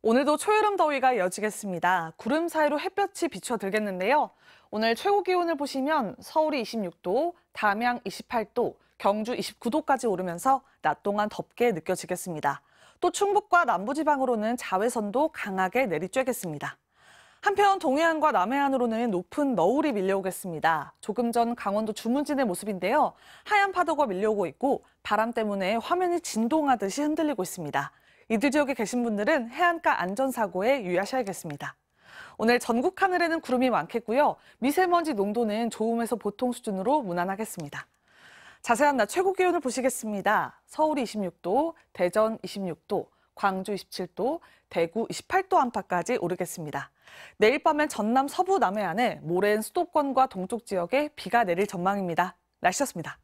오늘도 초여름 더위가 이어지겠습니다. 구름 사이로 햇볕이 비춰들겠는데요. 오늘 최고 기온을 보시면 서울이 26도, 담양 28도, 경주 29도까지 오르면서 낮 동안 덥게 느껴지겠습니다. 또 충북과 남부지방으로는 자외선도 강하게 내리쬐겠습니다. 한편 동해안과 남해안으로는 높은 너울이 밀려오겠습니다. 조금 전 강원도 주문진의 모습인데요. 하얀 파도가 밀려오고 있고 바람 때문에 화면이 진동하듯이 흔들리고 있습니다. 이들 지역에 계신 분들은 해안가 안전사고에 유의하셔야겠습니다. 오늘 전국 하늘에는 구름이 많겠고요. 미세먼지 농도는 좋음에서 보통 수준으로 무난하겠습니다. 자세한 낮 최고 기온을 보시겠습니다. 서울 26도, 대전 26도, 광주 27도, 대구 28도 안팎까지 오르겠습니다. 내일 밤엔 전남 서부 남해안에 모레엔 수도권과 동쪽 지역에 비가 내릴 전망입니다. 날씨였습니다.